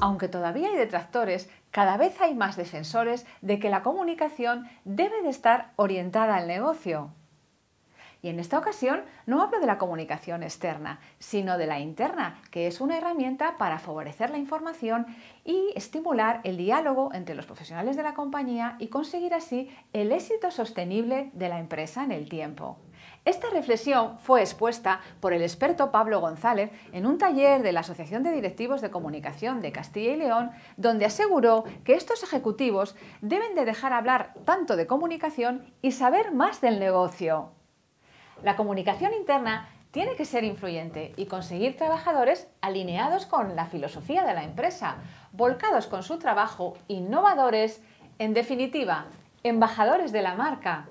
Aunque todavía hay detractores, cada vez hay más defensores de que la comunicación debe de estar orientada al negocio. Y en esta ocasión no hablo de la comunicación externa, sino de la interna, que es una herramienta para favorecer la información y estimular el diálogo entre los profesionales de la compañía y conseguir así el éxito sostenible de la empresa en el tiempo. Esta reflexión fue expuesta por el experto Pablo González en un taller de la Asociación de Directivos de Comunicación de Castilla y León, donde aseguró que estos ejecutivos deben de dejar hablar tanto de comunicación y saber más del negocio. La comunicación interna tiene que ser influyente y conseguir trabajadores alineados con la filosofía de la empresa, volcados con su trabajo, innovadores, en definitiva, embajadores de la marca.